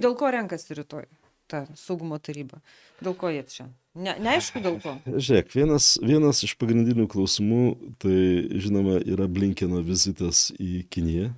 dėl ko renkasi rytoj ta saugumo taryba? Dėl ko jie čia? Ne, neaišku dėl ko. Žiūrėk, vienas, vienas iš pagrindinių klausimų, tai žinoma, yra Blinkeno vizitas į Kiniją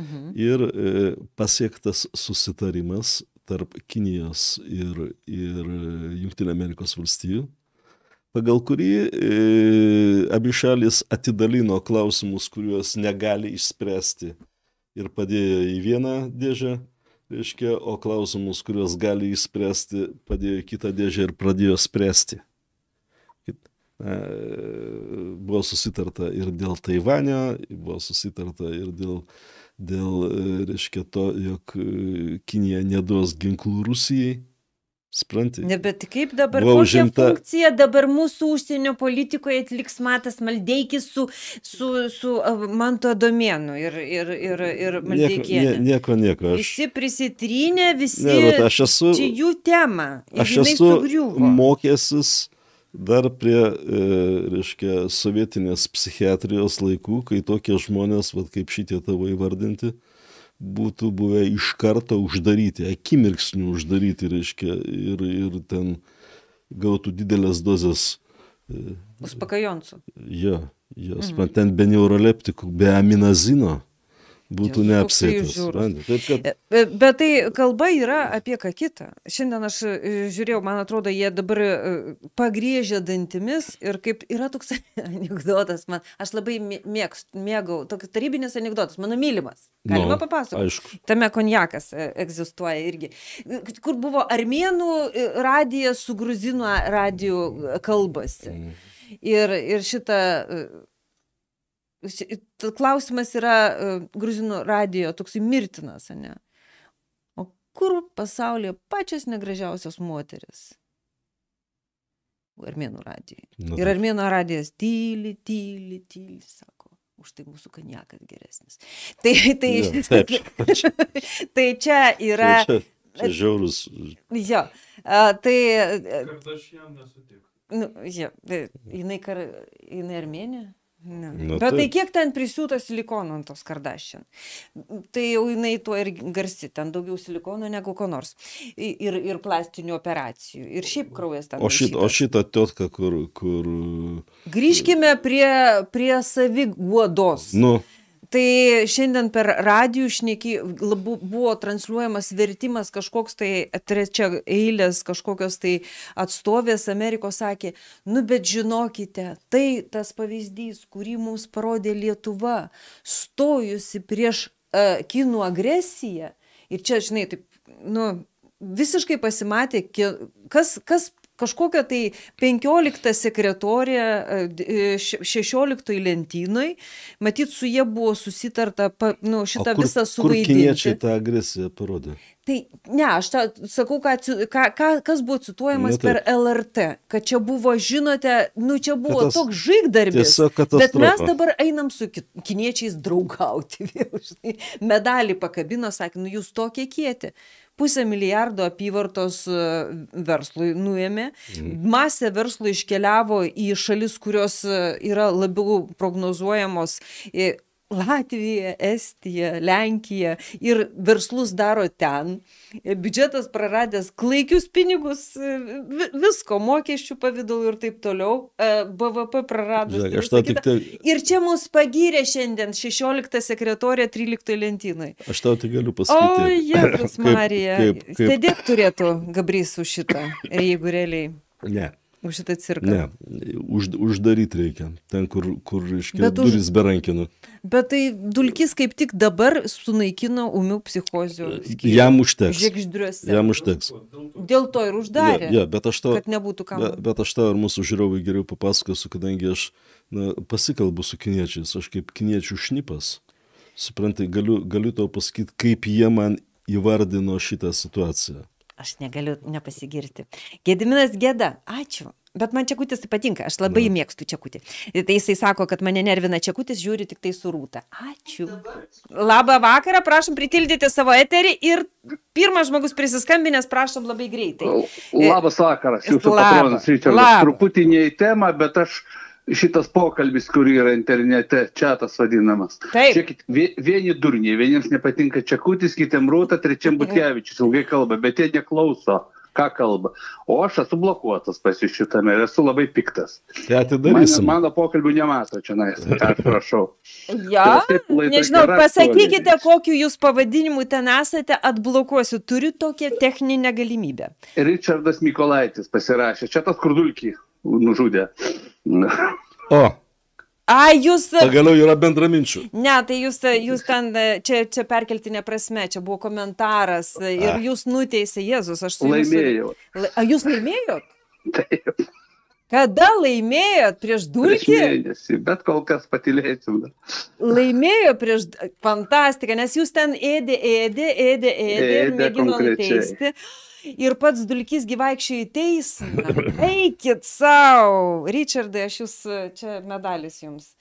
mhm. ir e, pasiektas susitarimas tarp Kinijos ir, ir Junktinio Amerikos valstijų pagal kurį e, abi šalis atidalino klausimus, kuriuos negali išspręsti ir padėjo į vieną dėžę, reiškia, o klausimus, kuriuos gali įspręsti, padėjo į kitą dėžę ir pradėjo spręsti. Buvo susitarta ir dėl Taivanio, buvo susitarta ir dėl, dėl reiškia, to, jog e, Kinija neduos ginklų Rusijai. Spranti. Ne, bet tai kaip dabar, Buvo kokią užimta... funkciją dabar mūsų užsienio politikoje atliks Matas Maldeikis su, su, su Manto Domenu ir, ir, ir, ir Maldeikienė. Nieko, nie, nieko, nieko. Aš... Visi prisitrynė, visi. Ne, bet aš esu. Čia jų tema. Aš esu sugriuvo. mokęsis dar prie, e, reiškia, sovietinės psichiatrijos laikų, kai tokie žmonės, vad kaip šitie tavo įvardinti, e, būtų buvę iš karto uždaryti, akimirksniu uždaryti, reiškia, ir, ir ten gautų didelės dozes. E, Uspakajoncų. Ja, ja, mhm. ten be neuroleptikų, be aminazino, būtų tai neapsėtas. Kad... E, bet tai kalba yra apie ką kitą. Šiandien aš e, žiūrėjau, man atrodo, jie dabar e, pagrėžia dantimis ir kaip yra toks anegdotas, man, aš labai mėgst, mėgau, toks tarybinis anegdotas, mano mylimas. Galima no, nu, papasakoti. Aišku. Tame konjakas egzistuoja irgi. Kur buvo armėnų radija su gruzinų radiju kalbasi. Mm. Ir, ir šitą Klausimas yra e, gruzinų radijo toksai mirtinas, ne? O kur pasaulyje pačias negražiausias moteris? Armėnų radijai. Nu, ir Armėnų radijas tyli, tyli, tyli, sako, už tai mūsų kanjakas geresnis. Tai, tai, jo, taip, tai čia yra. Tai čia, čia žiaurus. Jo, a, tai. E, Kad aš jam nesutikiu. Nu, jo, tai, jinai, kar, jinai Armėnija? Ne. Nu, Bet tai... tai kiek ten prisiūta silikono ant tos kardašin? Tai jau jinai tuo ir garsi, ten daugiau silikono negu ko nors. Ir, ir plastinių operacijų. Ir šiaip kraujas ten. O, šit, o šitą totką, kur, kur... Grįžkime prie, prie saviguodos. Nu. Tai šiandien per radijų šneki buvo transliuojamas vertimas kažkoks tai trečia eilės kažkokios tai atstovės Amerikos sakė, nu bet žinokite, tai tas pavyzdys, kurį mums parodė Lietuva, stojusi prieš uh, kinų agresiją. Ir čia, žinai, taip, nu, visiškai pasimatė, kas, kas kažkokia tai 15 sekretorė 16 lentynoj, matyt, su jie buvo susitarta pa, nu, šitą kur, visą suvaidinti. Kur kiniečiai tą agresiją parodė? Tai ne, aš ta, sakau, ką, ką, kas buvo cituojamas ne, taip. per LRT, kad čia buvo, žinote, nu čia buvo Katas, toks žygdarbis. Bet mes dabar einam su kiniečiais draugauti vėl, žinai, medalį pakabino, sakė, nu jūs tokie kieti pusę milijardo apyvartos e, verslui nuėmė, mhm. masė verslo iškeliavo į šalis, kurios e, yra labiau prognozuojamos e, Latvija, Estija, Lenkija ir verslus daro ten. Biudžetas praradęs klaikius pinigus, visko, mokesčių pavydalų ir taip toliau. E, BVP praradus. Žiūrėk, aš tą tik tai. Ir čia mus pagyrė šiandien 16 sekretorė 13 lentynai. Aš tau tai galiu pasakyti. O, Jėzus Marija. Stedėk turėtų Gabrys už šitą, jeigu realiai. Ne. Už šitą cirką. Ne, už, uždaryti reikia. Ten, kur, kur iškėlė už... duris be rankinų. Bet tai dulkis kaip tik dabar sunaikino umių psichozių. Skyrių. Jam užteks. Žiegždriuose. Jam užteks. Dėl to ir uždarė. Ja, ja, bet aš to, kad nebūtų kam. Be, bet aš to ir mūsų žiūrovai geriau papasakosiu, kadangi aš na, pasikalbu su kiniečiais, aš kaip kiniečių šnipas. Suprantai, galiu, galiu tau pasakyti, kaip jie man įvardino šitą situaciją. Aš negaliu nepasigirti. Gediminas Geda, ačiū. Bet man čiakutis tai patinka, aš labai Na. Mhm. mėgstu čiakutį. Tai jisai sako, kad mane nervina čiakutis, žiūri tik tai surūta. Ačiū. Labą vakarą, prašom pritildyti savo eterį ir pirmas žmogus prisiskambinęs, prašom labai greitai. Labas vakaras, e, jūsų patronas Richardas. Truputį ne į temą, bet aš šitas pokalbis, kur yra internete, čatas vadinamas. Taip. Žiūrėkit, vieni durniai, vieniems nepatinka čiakutis, kitiem rūta, trečiam mhm. Butkevičius ilgai kalba, bet jie neklauso ką kalba. O aš esu blokuotas pas jūs šitame ir esu labai piktas. Tai atidarysim. Man, mano pokalbių nemato čia, nais, atsiprašau. Ja, tai nežinau, pasakykite, kokiu jūs pavadinimu ten esate, atblokuosiu. Turiu tokią techninę galimybę. Richardas Mikolaitis pasirašė, čia tas kurdulkį nužudė. O, A, jūs. Pagaliau yra bendraminčių. Ne, tai jūs, jūs ten, e, čia, čia perkeltinė prasme, čia buvo komentaras ir A. jūs nuteisė Jėzus, aš su jumis. Laimėjau. Jūsų... A, jūs laimėjot? Taip. Kada laimėjot prieš dulkį? Prieš mėnesį, bet kol kas patylėsiu. Laimėjo prieš fantastiką, nes jūs ten ėdė, ėdė, ėdė, ėdė, ėdė mėgino nuteisti. Ir pats dulkys gyvaikščiai į teismą. Eikit savo. Richardai, aš jūs, čia medalis jums.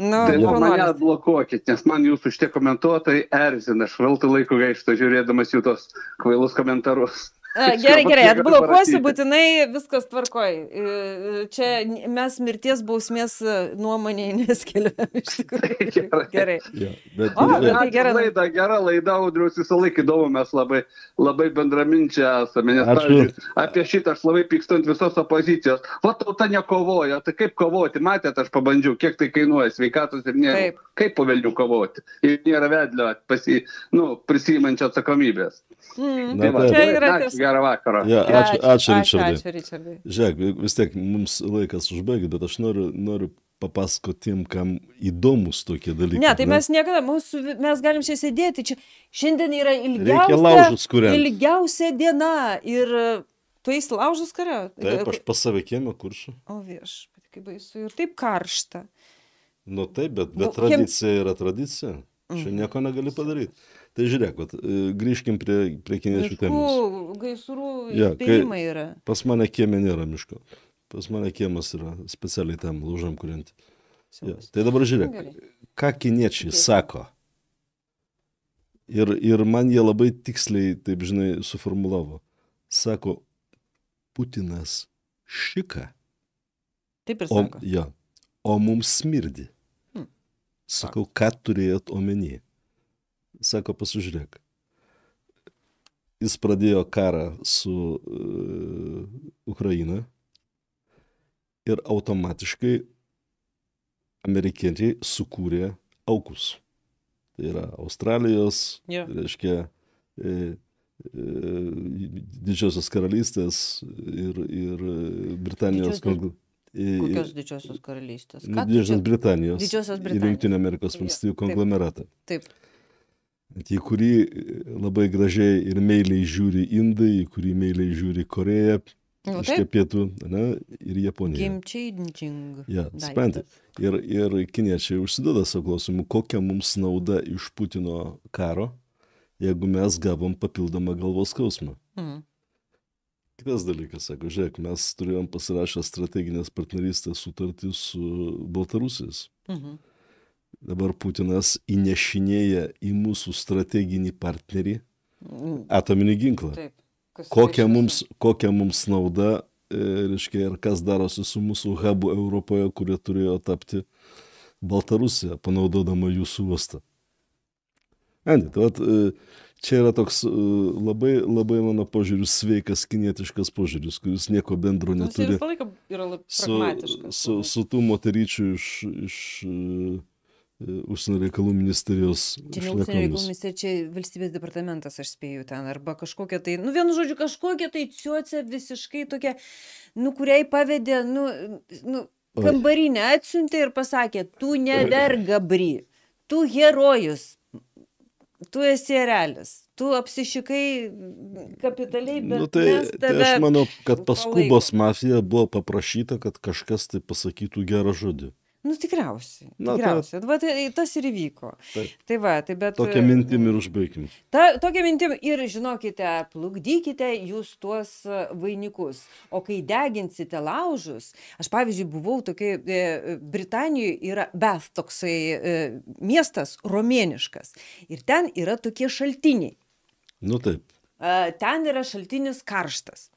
Nu, tai nuo mane blokuokit, nes man jūsų šitie komentuotojai erzina. Aš veltui laiko gaištu žiūrėdamas jų tos kvailus komentarus. Gerai, gerai, atblokuosiu būtinai, viskas tvarkoj. E, čia mes mirties bausmės e, nuomonėje neskeliam iš tikrųjų. Gerai. gerai. Ja, bet, o, bet tai gera laida, gera laida, Audrius, visą laiką įdomu, mes labai, labai bendraminčiai esame, nes pavyzdžiui, apie šitą aš labai pykstu ant visos opozicijos. Va tauta nekovoja, tai kaip kovoti, matėt, aš pabandžiau, kiek tai kainuoja sveikatos ir nėra. Taip. Kaip pavelnių kovoti? Ir nėra vedlio pasi, nu, prisimančio atsakomybės. Mm. Tai va, čia yra tiesa gerą vakarą. Ja, ačiū, ačiū, ačiū, Richardai. Ačiū, Richardai. Žiūrėk, vis tiek mums laikas užbaigti, bet aš noriu, noriu papasakotiem, kam įdomus tokie dalykai. Ne, tai ne? mes niekada, mūsų, mes galim čia sėdėti, čia šiandien yra ilgiausia, ilgiausia diena ir e, tu eisi laužus kare. Taip, aš pas save kiemę kuršiu. O vieš, kaip baisu, ir taip karšta. Nu taip, bet, bet Bo, nu, tradicija yra tradicija. Čia mhm. nieko negali padaryti. Tai žiūrėk, vat, e, grįžkim prie, prie kiniečių temos. Gaisrų ja, įspėjimai yra. Pas mane kiemė nėra miško. Pas mane kiemas yra specialiai tam lūžam kuriant. Ja. Tai dabar žiūrėk, nu, ką kiniečiai sako. Ir, ir man jie labai tiksliai, taip žinai, suformulavo. Sako, Putinas šika. Taip ir sako. O, ja, o mums smirdi. Sakau, ką turėjot omeny? Sako, pasižiūrėk. Jis pradėjo karą su uh, Ukraina ir automatiškai amerikiečiai sukūrė aukus. Tai yra Australijos, yeah. reiškia, e, e, Didžiosios karalystės ir, ir e, Britanijos. Didžiosios, Kokios didžiosios karalystės? Ką didžiosios didžio... Britanijos. Didžiosios Britanijos. Ir Junktinio Amerikos valstybių konglomeratą. Taip. Į kurį e, labai gražiai ir meiliai žiūri Indai, į kurį meiliai žiūri Koreja, Nu, iš pietų ne, ir Japonija. Kimčiai-džing. Ja, suprantate. Ir, ir kiniečiai užsiduoda savo klausimų, kokia mums nauda iš Putino karo, jeigu mes gavom papildomą galvos skausmą. Mm kitas dalykas sako žiūrėk mes turėjom pasirašę strateginės partnerystės sutartį su baltarusiais mhm. dabar putinas įnešinėja į mūsų strateginį partnerį mm. atominį ginklą Taip. Kas kokia reiškia? mums, kokia mums nauda, e, reiškia, ir kas darosi su mūsų hubu Europoje, kurie turėjo tapti Baltarusija, panaudodama jūsų uostą. Andy, tai vat, e, čia yra toks e, labai labai mano požiūriu sveikas kinietiškas požiūris kuris nieko bendro nu, tai neturi su su su tų moteryčių iš iš e, e, užsienio reikalų ministerijos. Čia ne užsienio reikalų ministerija, čia valstybės departamentas, aš spėju ten, arba kažkokia tai, nu vienu žodžiu, kažkokia tai čiuocia visiškai tokia, nu kuriai pavedė, nu, nu kambarinę atsiuntė ir pasakė, tu nevergabri, tu herojus, tu esi erelis, tu apsišikai kapitaliai, bet... Nu, tai, tave... tai aš manau, kad pas Kubos mafiją buvo paprašyta, kad kažkas tai pasakytų gerą žodį nu tikriausiai tai- tikriausiai vat tai tas ir įvyko tai va tai bet tokia e, mintim ir užbaikim ta tokia mintim ir žinokite plukdykite jūs tuos e, vainikus o kai deginsite laužus aš pavyzdžiui buvau tokioj e, britanijoj yra bath toksai miestas romėniškas ir ten yra tokie šaltiniai nu taip ten yra šaltinis karštas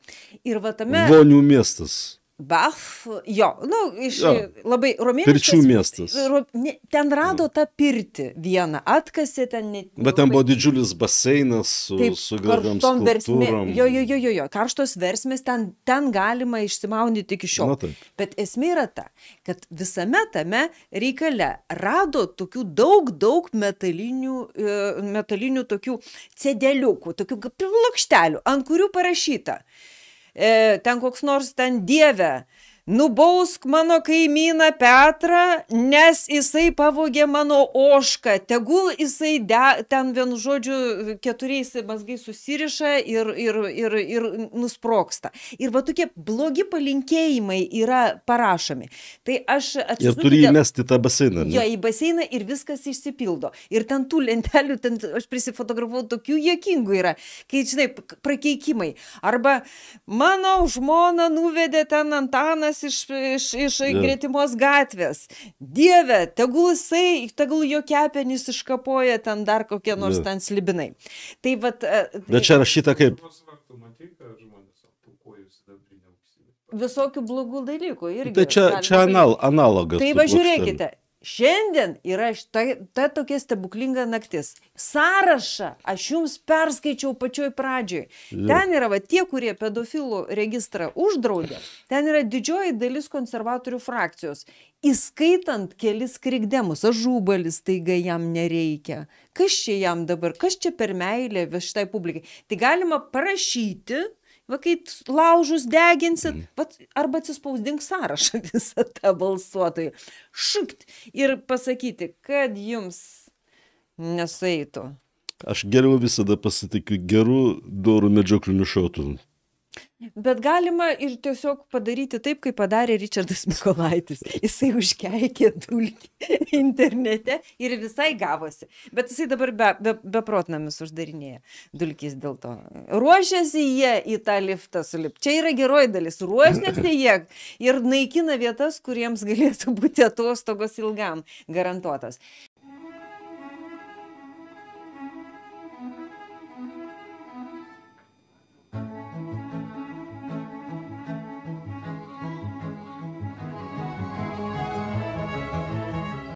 ir va tame vonių miestas Baf, jo, nu, iš jo. labai romėniškas. Pirčių miestas. Ro, ne, ten rado tą pirtį vieną, atkasė ten net. Bet ten labai, buvo didžiulis baseinas su, taip, su karštom versmėm. Jo, jo, jo, jo, jo, karštos versmės ten, ten galima išsimaunyti iki šiol. Na, taip. Bet esmė yra ta, kad visame tame reikale rado tokių daug, daug metalinių, e, metalinių tokių cedeliukų, tokių plokštelių, ant kurių parašyta. Uh, e, ten koks nors ten dieve, Nubausk mano kaimyną Petrą, nes jisai pavogė mano ošką. Tegul jisai de, ten vienu žodžiu keturiais mazgai susiriša ir, ir, ir, ir nusproksta. Ir va tokie blogi palinkėjimai yra parašomi. Tai aš atsiprašau. Ir turi įmesti tą baseiną. Ne? Jo, į baseiną ir viskas išsipildo. Ir ten tų lentelių, ten aš prisifotografavau tokių jėkingų yra, kai, žinai, prakeikimai. Arba mano žmona nuvedė ten Antanas vaikas iš, iš, iš yeah. greitimos gatvės. Dieve, tegul jisai, tegul jo kepenys iškapoja ten dar kokie nors yeah. ten slibinai. Tai vat... E, tai... Bet čia rašyta kaip visokių blogų dalykų. Irgi, tai čia, čia anal, analogas. Tai va žiūrėkite, Šiandien yra štai, ta tokia stebuklinga naktis. Sąrašą aš jums perskaičiau pačioj pradžioj. Ten yra va, tie, kurie pedofilų registrą uždraudė, ten yra didžioji dalis konservatorių frakcijos, įskaitant kelis krikdemus. Ažubalis taiga jam nereikia. Kas čia jam dabar, kas čia per meilė štai publikai. Tai galima parašyti, va kai laužus deginsit, mhm. vat, arba atsispausdink sąrašą visą tą balsuotojų. Šukt ir pasakyti, kad jums nesaitų. Aš geriau visada pasitikiu gerų, dorų medžioklinių šotų. Bet galima ir tiesiog padaryti taip, kaip padarė Richardas Mikolaitis. Jisai užkeikė dulkį internete ir visai gavosi. Bet jisai dabar be, be, beprotnamis uždarinėja dulkis dėl to. Ruošiasi jie į tą liftą sulipti. Čia yra geroji dalis. Ruošiasi jie ir naikina vietas, kuriems galėtų būti atostogos ilgam garantuotas.